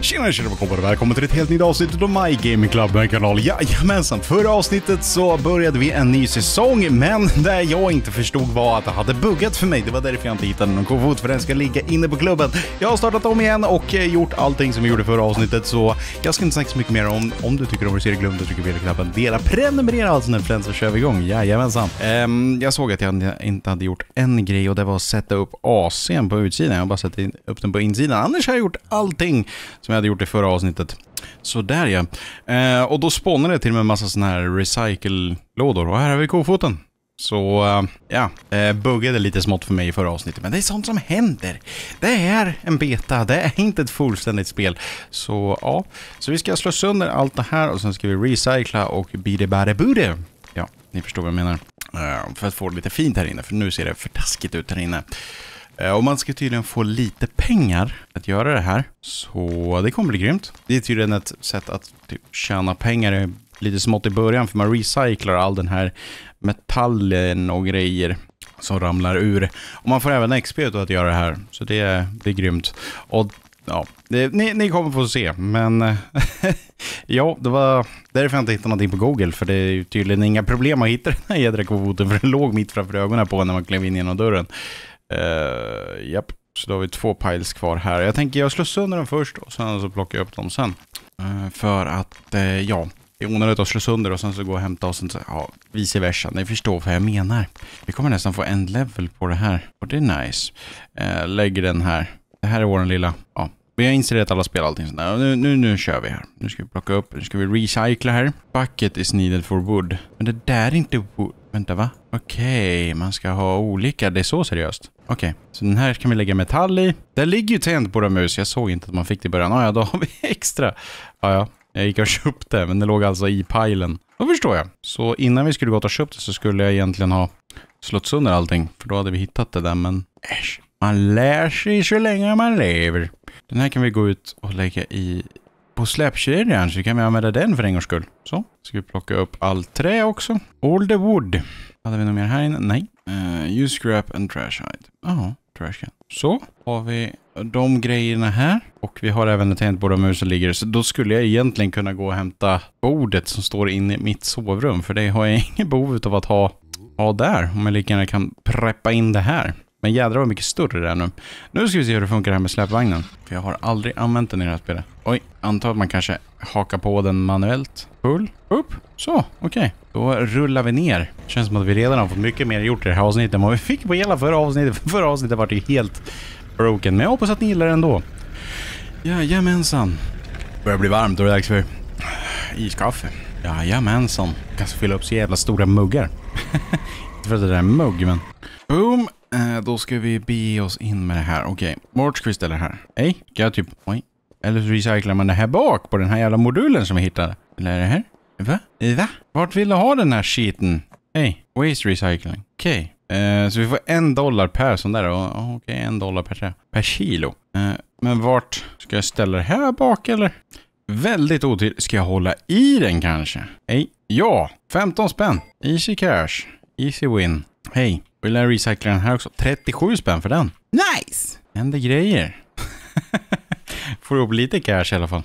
Tjena tjena och välkommen till ett helt nytt avsnitt av My Gaming Club, min kanal. Jajamensan, förra avsnittet så började vi en ny säsong, men det jag inte förstod var att det hade buggat för mig. Det var därför jag inte hittade någon kofot, för den ska ligga inne på klubben. Jag har startat om igen och eh, gjort allting som vi gjorde förra avsnittet, så jag ska inte snacka så mycket mer om. Om du tycker om vad du ser, glöm inte att trycka på knappen dela, prenumerera alltså när Friends kör vi igång. Jajamensan. Um, jag såg att jag inte hade gjort en grej och det var att sätta upp AC'n på utsidan. Jag har bara satt upp den på insidan. Annars har jag gjort allting. Som jag hade gjort i förra avsnittet. Så där ja. Eh, och då spånade jag till med en massa sådana här recycle-lådor. Och här har vi kofoten. Så eh, ja, eh, buggade lite smått för mig i förra avsnittet. Men det är sånt som händer. Det är en beta, det är inte ett fullständigt spel. Så ja, så vi ska slå sönder allt det här och sen ska vi recycla och bide bade bude. Ja, ni förstår vad jag menar. Eh, för att få det lite fint här inne, för nu ser det för taskigt ut här inne. Eh, och man ska tydligen få lite pengar att göra det här. Så det kommer bli grymt. Det är tydligen ett sätt att typ, tjäna pengar lite smått i början för man recyclar all den här metallen och grejer som ramlar ur. Och man får även XP ut att göra det här, så det, det är grymt. Och ja, det, ni, ni kommer få se, men ja, det var därför jag inte hittade någonting på Google, för det är tydligen inga problem att hitta den här jädra e e kvoten, för den låg mitt framför ögonen på när man klev in genom dörren. Uh, japp, så då har vi två piles kvar här. Jag tänker jag slår sönder dem först och sen så plockar jag upp dem sen. Uh, för att, uh, ja, det är onödigt att slå sönder och sen så gå och hämta och sen så, ja, vice versa. Ni förstår vad jag menar. Vi kommer nästan få en level på det här och det är nice. Uh, lägger den här. Det här är vår lilla, ja. Men Vi har att alla spelar allting sånt där. Nu, nu, nu kör vi här. Nu ska vi plocka upp, nu ska vi recycla här. Bucket is needed for wood. Men det där är inte wood. Vänta va? Okej, okay, man ska ha olika. Det är så seriöst. Okej, okay. så den här kan vi lägga metall i. Där ligger ju tändbara mus. Jag såg inte att man fick det i början. Ah, ja, då har vi extra. Ah, ja, jag gick och köpte, men det låg alltså i pilen. Då förstår jag. Så innan vi skulle gått och köpt det så skulle jag egentligen ha slått sönder allting. För då hade vi hittat det där, men äsch. Man lär sig så länge man lever. Den här kan vi gå ut och lägga i på släpkedjan så kan vi använda den för en gångs skull. Så, ska vi plocka upp allt trä också. All the wood. Hade vi något mer här inne? Nej. Uh, eh, use scrap and trash hide. Jaha, can. Så har vi de grejerna här. Och vi har även ett tangentbord och musen ligger. Så då skulle jag egentligen kunna gå och hämta bordet som står inne i mitt sovrum. För det har jag inget behov av att ha, ha där. Om jag lika gärna kan preppa in det här. Men jädrar vad mycket större det är nu. Nu ska vi se hur det funkar här med släpvagnen. För jag har aldrig använt den i det här spelet. Oj, antar att man kanske hakar på den manuellt. Pull, upp, så, okej. Okay. Då rullar vi ner. Känns som att vi redan har fått mycket mer gjort i det här avsnittet än vad vi fick på hela förra avsnittet. förra avsnittet var det ju helt broken. Men jag hoppas att ni gillar det ändå. Jajamensan. Det börjar bli varmt och det är dags för iskaffe. Jajamensan. Kanske fylla upp så jävla stora muggar. Inte för att det där är en mugg, men... Boom! Eh, då ska vi bege oss in med det här. Okej, okay. vart ska vi ställa det här? Nej, Ska jag typ... Oj. Eller så recyclar man det här bak på den här jävla modulen som vi hittade. Eller är det här? Va? Va? Vart vill du ha den här skiten? Hej, waste recycling. Okej. Okay. Eh, så vi får en dollar per sån där. Oh, Okej, okay, en dollar per, trä. per kilo. Eh, men vart? Ska jag ställa det här bak eller? Väldigt otydligt. Ska jag hålla i den kanske? Nej. Ja, 15 spänn. Easy cash. Easy win. Hej, vill jag recycla den här också? 37 spänn för den. Nice! Händer grejer. Får ihop lite cash i alla fall.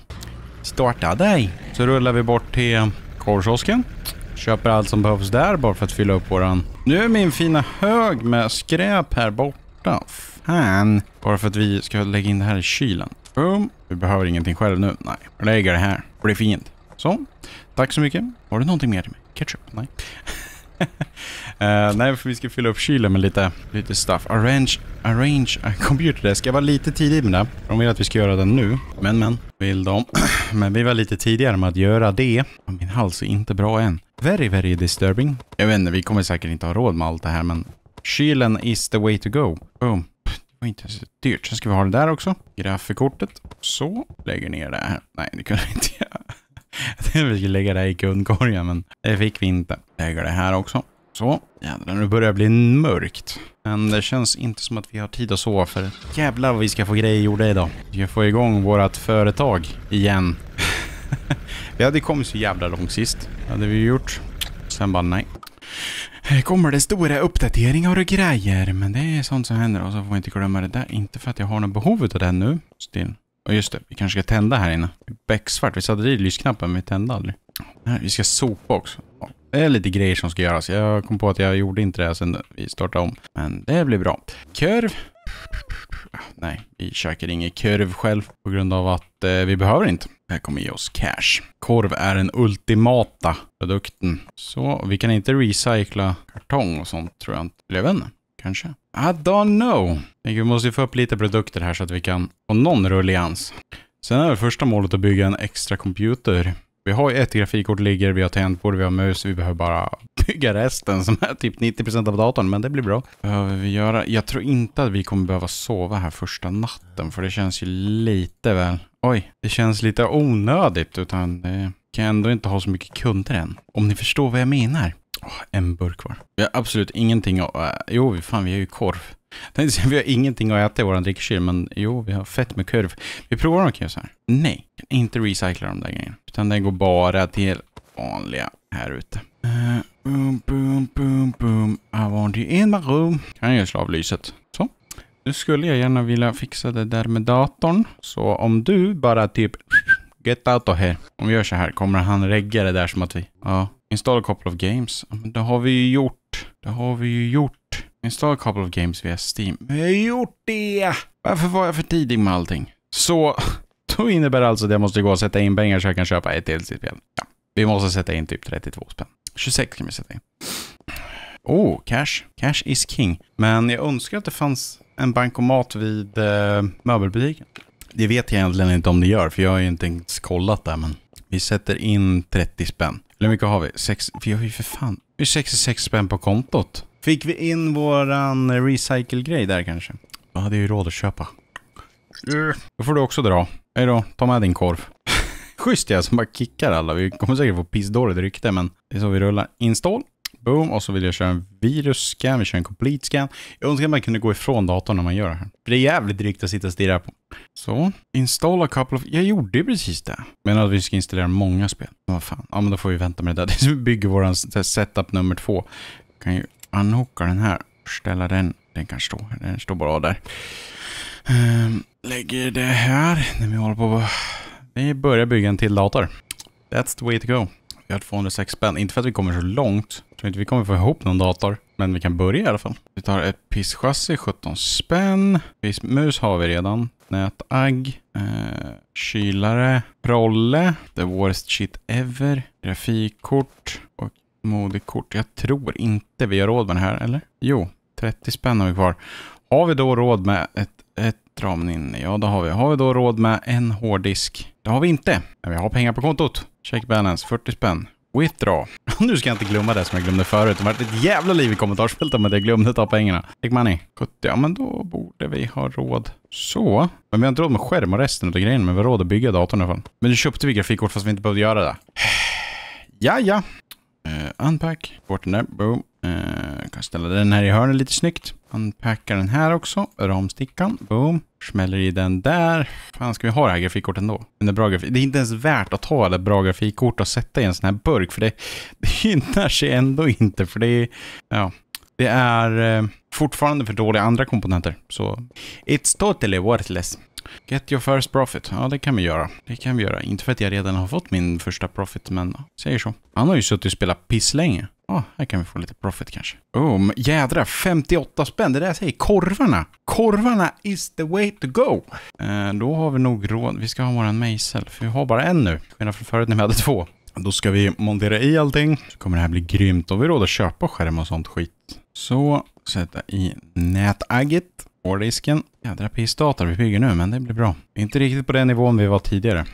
Starta dig! Så rullar vi bort till korvkiosken. Köper allt som behövs där bara för att fylla upp våran... Nu är min fina hög med skräp här borta. Fan. Bara för att vi ska lägga in det här i kylen. Boom. Vi behöver ingenting själv nu. Nej. Lägger det här. Det blir fint. Så. Tack så mycket. Har du någonting mer Ketchup? Nej. uh, nej, för vi ska fylla upp kylen med lite, lite stuff. Arrange, arrange a computer desk. Jag var lite tidig med det. De vill att vi ska göra den nu. Men, men, vill de. men vi var lite tidigare med att göra det. Min hals är inte bra än. Very, very disturbing. Jag vet inte, vi kommer säkert inte ha råd med allt det här, men kylen is the way to go. Boom. Det var inte så dyrt. Sen ska vi ha det där också. Grafikkortet. Så. Lägger ner det här. Nej, det kunde vi inte göra. Jag tänkte vi skulle lägga det här i kundkorgen, men det fick vi inte. Lägger det här också. Så, jävlar, nu börjar det bli mörkt. Men det känns inte som att vi har tid att sova för jävlar vad vi ska få grejer gjorda idag. Vi ska få igång vårt företag igen. vi hade kommit så jävla långt sist. Det hade vi gjort. Sen bara nej. Här kommer det stora uppdateringar och grejer, men det är sånt som händer och så får vi inte glömma det där. Inte för att jag har något behov av det nu. Still. Och just det, vi kanske ska tända här inne. Becksvart, vi satte i lysknappen men vi tände aldrig. vi ska sopa också. det är lite grejer som ska göras. Jag kom på att jag gjorde inte det sen vi startade om. Men det blir bra. Kurv. Ah, nej, vi käkar ingen kurv själv på grund av att eh, vi behöver inte. Det här kommer ge oss cash. Korv är den ultimata produkten. Så vi kan inte recycla kartong och sånt tror jag inte. Eller jag vet inte, kanske. I don't know. Vi måste ju få upp lite produkter här så att vi kan få någon rullians. Sen är det första målet att bygga en extra computer. Vi har ju ett grafikkort ligger, vi har tangentbord, vi har mus, vi behöver bara bygga resten som är typ 90% av datorn, men det blir bra. Behöver vi göra? Jag tror inte att vi kommer behöva sova här första natten, för det känns ju lite väl... Oj, det känns lite onödigt, utan det eh, kan ändå inte ha så mycket kunder än. Om ni förstår vad jag menar. Oh, en burk var. Vi har absolut ingenting att... Äh, jo, fan vi har ju korv. Tänkte säga, vi har ingenting att äta i våran drickkyl, men jo, vi har fett med korv. Vi provar dem kan här. Nej, inte recycla de där grejerna. Utan den går bara till vanliga här ute. Uh, boom, boom, boom, boom. I want you in my room. Kan jag slå av lyset? Så. Nu skulle jag gärna vilja fixa det där med datorn. Så om du bara typ Get out of here. Om vi gör så här, kommer han regga det där som att vi... Ja. Install a couple of games. Det har vi ju gjort. Det har vi ju gjort. Install a couple of games via Steam. Vi har gjort det! Varför var jag för tidig med allting? Så, då innebär alltså att jag måste gå och sätta in pengar så jag kan köpa ett till spel. Ja. Vi måste sätta in typ 32 spänn. 26 kan vi sätta in. Oh, cash. Cash is king. Men jag önskar att det fanns en bankomat vid eh, möbelbutiken. Det vet jag egentligen inte om det gör, för jag har ju inte ens kollat där. Men vi sätter in 30 spänn. Hur mycket har vi? Sex, vi har ju för fan... Vi har 66 spänn på kontot. Fick vi in våran recycle-grej där kanske? Då hade jag ju råd att köpa. Då får du också dra. Hej då, ta med din korv. Schysst jag som bara kickar alla. Vi kommer säkert få pissdåligt rykte, men det är så vi rullar. Install. Boom, och så vill jag köra en virusscan, vi kör en complete scan. Jag önskar att man kunde gå ifrån datorn när man gör det här. För det är jävligt drygt att sitta och stirra på. Så, install a couple of... Jag gjorde ju precis det. Men att vi ska installera många spel. Vad fan, ja men då får vi vänta med det där. Det vi bygger vår setup nummer två. Jag kan ju unhooka den här, ställa den. Den kan stå, här. den står bara där. Um, lägger det här, när vi håller på Vi börjar bygga en till dator. That's the way to go. Vi har 206 spänn. Inte för att vi kommer så långt, jag tror inte vi kommer få ihop någon dator, men vi kan börja i alla fall. Vi tar ett pisschassi, 17 spänn. Mus har vi redan. Nätagg. Eh, kylare. Prolle. The worst shit ever. Grafikkort. Och modekort. Jag tror inte vi har råd med det här, eller? Jo, 30 spänn har vi kvar. Har vi då råd med ett, ett ramminne? Ja, det har vi. Har vi då råd med en hårddisk? Det har vi inte. Men vi har pengar på kontot. Check balance, 40 spänn. Withdraw. Nu ska jag inte glömma det som jag glömde förut. Det har varit ett jävla liv i kommentarsfältet med att jag glömde ta pengarna. Take money. 70, ja men då borde vi ha råd. Så. Men vi har inte råd med skärm och resten av grejen, men vi har råd att bygga datorn i alla fall. Men nu köpte vi grafikkort fast vi inte behövde göra det. ja, ja. Uh, unpack. Bort den där. Boom. Eh, kan ställa den här i hörnet lite snyggt. Unpackar den här också. Ramstickan. Boom. Smäller i den där. Fan, ska vi ha det här grafikkortet ändå? Det är, bra grafik det är inte ens värt att ha det bra grafikkortet och sätta i en sån här burk. För det, det gynnar sig ändå inte. För det är... Ja. Det är eh, fortfarande för dåliga andra komponenter. Så it's totally worthless. Get your first profit. Ja, det kan vi göra. Det kan vi göra. Inte för att jag redan har fått min första profit, men säger så. Han har ju suttit och spelat piss länge. Ja, oh, här kan vi få lite profit kanske. Oh, jädra 58 spänn. Det där säger korvarna. Korvarna is the way to go. Eh, då har vi nog råd. Vi ska ha våran mejsel, för vi har bara en nu. skillnad från förut när vi hade två. Då ska vi montera i allting. Så kommer det här bli grymt. Då har vi råd att köpa skärm och sånt skit. Så, sätta i nätagget. Hårdisken. Jädra pissdator vi bygger nu, men det blir bra. Inte riktigt på den nivån vi var tidigare.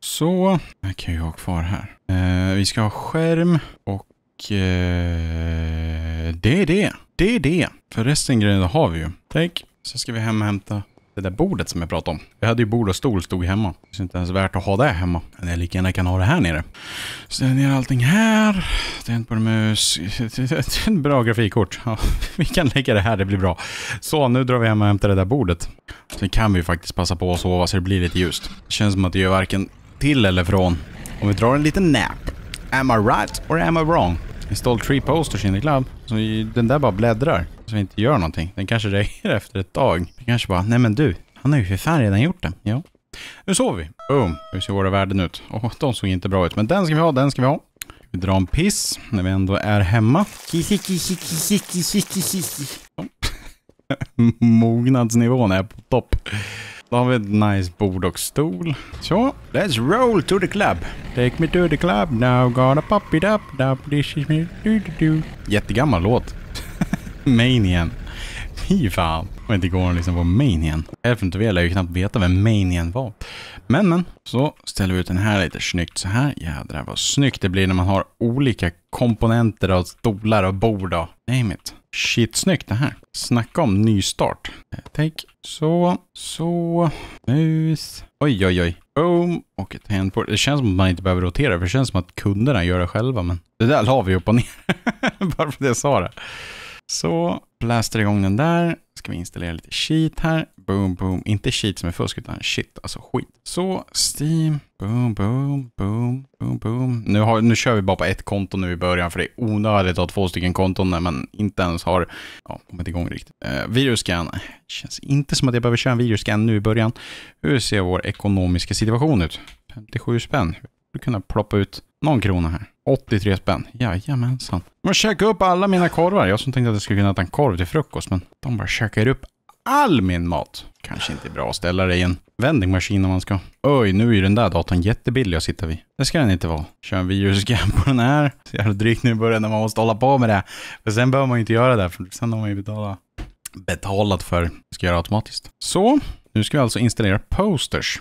Så, jag kan ju ha kvar här. Eh, vi ska ha skärm och eh, det är det. Det är det. För resten grejerna har vi ju. Tack. Så ska vi hem och hämta det där bordet som jag pratade om. Jag hade ju bord och stol stod hemma. Det är inte ens värt att ha det hemma. Men jag lika gärna kan ha det här nere. Ställ ner allting här. Tänd på det med... Bra grafikkort. Ja, vi kan lägga det här, det blir bra. Så, nu drar vi hem och hämtar det där bordet. Sen kan vi faktiskt passa på att sova så det blir lite ljust. Det känns som att det gör varken till eller från. Om vi drar en liten nap. Am I right or am I wrong? Install tree posters in the club. Så den där bara bläddrar. Så vi inte gör någonting. Den kanske reagerar efter ett tag. Den kanske bara, nej men du, han har ju för fan redan gjort det. Ja. Nu sover vi. Boom. Hur ser våra värden ut? Oh, de såg inte bra ut, men den ska vi ha, den ska vi ha. Vi drar en piss när vi ändå är hemma. Mognadsnivån är på topp. Då har vi ett nice bord och stol. Så, let's roll to the club. Take me to the club now, gonna pop it up. Now this is me. Jättegammal låt. Manian. Fy fan. Och inte går och liksom lyssnar på Manian. Hälften av er lär ju knappt veta vem Manian var. Men men, så ställer vi ut den här lite snyggt så här. Jädrar vad snyggt det blir när man har olika komponenter av stolar och bord och name it. Shit snyggt det här. Snacka om nystart. Take. Så, så, mus. Oj, oj, oj. Boom. Och ett tangentbord. Det känns som att man inte behöver rotera, för det känns som att kunderna gör det själva, men det där la vi upp och ner. Bara för att jag sa det. Så blastar igång den där. Ska vi installera lite sheet här. Boom, boom. Inte sheet som är fusk utan shit, alltså skit. Så Steam. Boom, boom, boom, boom, boom. Nu, har, nu kör vi bara på ett konto nu i början för det är onödigt att ha två stycken konton när man inte ens har ja, kommit igång riktigt. Eh, virusscan. Känns inte som att jag behöver köra en virusscan nu i början. Hur ser vår ekonomiska situation ut? 57 spänn. Jag borde kunna ploppa ut någon krona här. 83 spänn. Jajamensan. De käkar upp alla mina korvar. Jag som tänkte att jag skulle kunna äta en korv till frukost, men de bara käkar upp all min mat. Kanske inte är bra att ställa det i en vendingmaskin om man ska. Oj, nu är ju den där datorn jättebillig att sitta vid. Det ska den inte vara. Kör en virusgam på den här. Så jävla drygt nu i början när man måste hålla på med det. För sen behöver man ju inte göra det, för sen har man ju betalat, betalat för. Ska göra automatiskt. Så, nu ska vi alltså installera posters.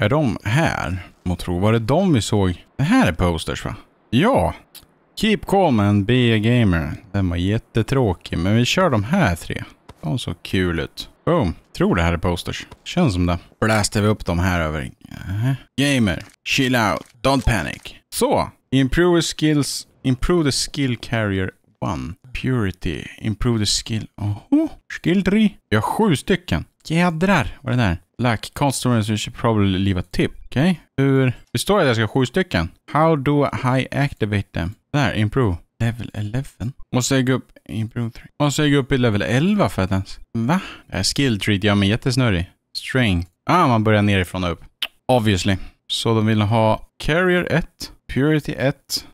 Är de här? må tro. Var det de vi såg? Det här är posters va? Ja! Keep calm and be a gamer. Den var jättetråkig, men vi kör de här tre. De såg kul ut. Boom. Tror det här är posters. Känns som det. Blastar vi upp de här över. Uh -huh. Gamer. Chill out. Don't panic. Så. Improve skills. Improve the skill carrier One. Purity. Improve the skill. Oho. Skill 3. Vi har sju stycken. Jädrar vad är det där. Lack customers, you should probably leave a tip. Okej. Okay. Hur... Det står att jag ska ha sju stycken. How do I activate them? Där, improve. Level 11? Måste jag gå upp... Improve 3. Måste jag gå upp i level 11 för att ens... Va? Det skill treat gör mig jättesnurrig. String. Ah, man börjar nerifrån och upp. Obviously. Så de vill ha Carrier 1, Purity 1.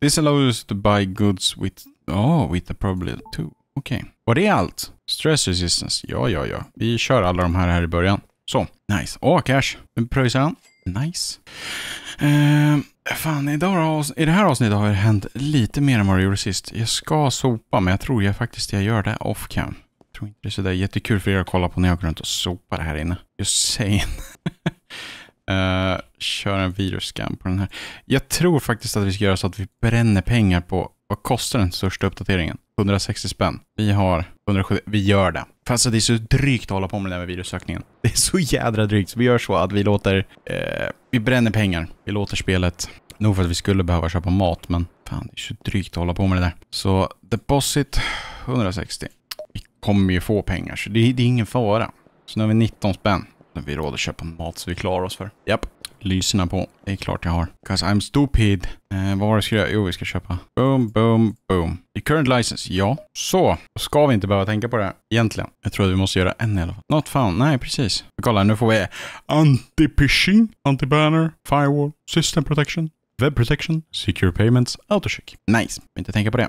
This allows to buy goods with... Oh, with a probability 2. Okej. Okay. Var det allt? Stress resistance. Ja, ja, ja. Vi kör alla de här här i början. Så, nice. Åh, cash. Pröjsaren. Nice. Eh, fan, idag har, i det här avsnittet har det hänt lite mer än vad det gjorde sist. Jag ska sopa, men jag tror jag faktiskt jag gör det off cam. Jag tror inte det är sådär jättekul för er att kolla på när jag går runt och sopar här inne. Just saying. eh, kör en virusscan på den här. Jag tror faktiskt att vi ska göra så att vi bränner pengar på vad kostar den största uppdateringen? 160 spänn. Vi har 170. Vi gör det. Fast det är så drygt att hålla på med det här med virussökningen. Det är så jädra drygt. Så vi gör så att vi låter... Eh, vi bränner pengar. Vi låter spelet... Nog för att vi skulle behöva köpa mat, men fan det är så drygt att hålla på med det där. Så deposit 160. Vi kommer ju få pengar, så det, det är ingen fara. Så nu har vi 19 spänn. Nu har vi råd att köpa mat så vi klarar oss för. Japp lyserna på. Det är klart jag har. 'Cause I'm stupid. Eh, vad var det ska jag? Jo, vi ska köpa. Boom, boom, boom. The current license. Ja. Så. Då ska vi inte behöva tänka på det här. egentligen. Jag tror att vi måste göra en i alla fall. Not found. Nej, precis. Kolla, nu får vi anti pishing anti-banner, firewall, system protection, web protection, secure payments, auto-check. Nice. Inte tänka på det.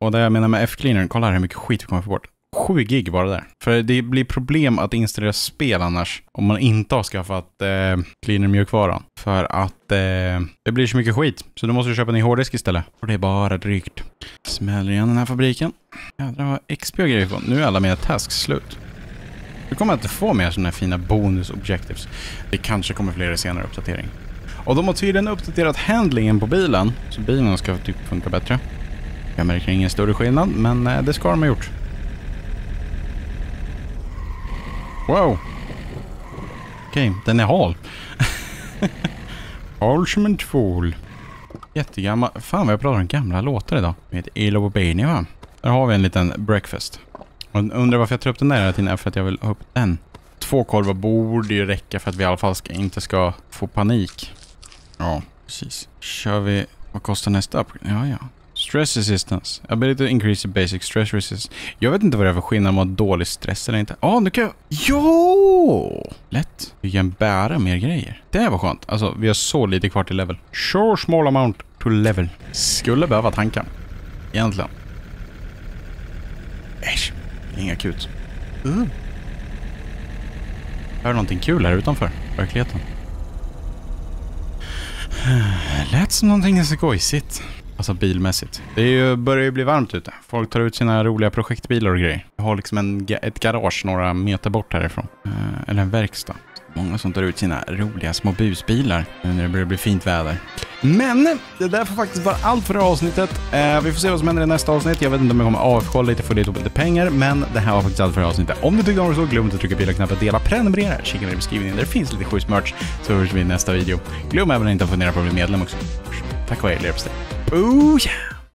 Och det jag menar med F-cleanern, kolla här hur mycket skit vi kommer få bort. 7 gig bara där. För det blir problem att installera spel annars om man inte har skaffat eh, Cleaner-mjukvaran. För att eh, det blir så mycket skit. Så då måste du köpa en ny hårddisk istället. Och det är bara drygt. Smäller igen den här fabriken. Jädrar vad XP och grejer på. Nu är alla mina tasks slut. Nu kommer jag inte få mer sådana här fina bonus objectives. Det kanske kommer fler i senare uppdatering. Och de har tydligen uppdaterat handlingen på bilen. Så bilen ska typ funka bättre. Jag märker ingen större skillnad, men eh, det ska de ha gjort. Wow. Okej, den är hal. hal som en tvål. Jättegammal. Fan vad jag pratar om gamla låtar idag. Med Elo Bane va? Där har vi en liten breakfast. undrar varför jag tar upp den där hela tiden för att jag vill ha upp den. Två kolvar borde ju räcka för att vi i alla fall ska, inte ska få panik. Ja, precis. Kör vi... Vad kostar nästa? Ja, ja. Stress resistance. Ability to increase your basic stress resistance. Jag vet inte vad det är för skillnad mot dålig stress eller inte. Ja, oh, nu kan jag... Jo! Lätt. Vi kan bära mer grejer. Det var skönt. Alltså, vi har så lite kvar till level. Sure small amount to level. Skulle behöva tanka. Egentligen. Äsch. Inga akut. Uh. Hör någonting kul här utanför verkligheten. Lät som någonting ganska gojsigt. Alltså bilmässigt. Det ju, börjar ju bli varmt ute. Folk tar ut sina roliga projektbilar och grejer. Jag har liksom en, ett garage några meter bort härifrån. Eh, eller en verkstad. Många som tar ut sina roliga små busbilar nu när det börjar bli fint väder. Men det där får faktiskt vara allt för det här avsnittet. Eh, vi får se vad som händer i nästa avsnitt. Jag vet inte om jag kommer avkolla lite, få lite, lite pengar, men det här var faktiskt allt för det här avsnittet. Om du tyckte om det så, glöm inte att trycka på gilla-knappen, dela, prenumerera, kika ner i beskrivningen där det finns lite schysst merch, så hörs vi i nästa video. Glöm även inte att fundera på att bli medlem också. Tack och hej, leverpastej. Ooh yeah.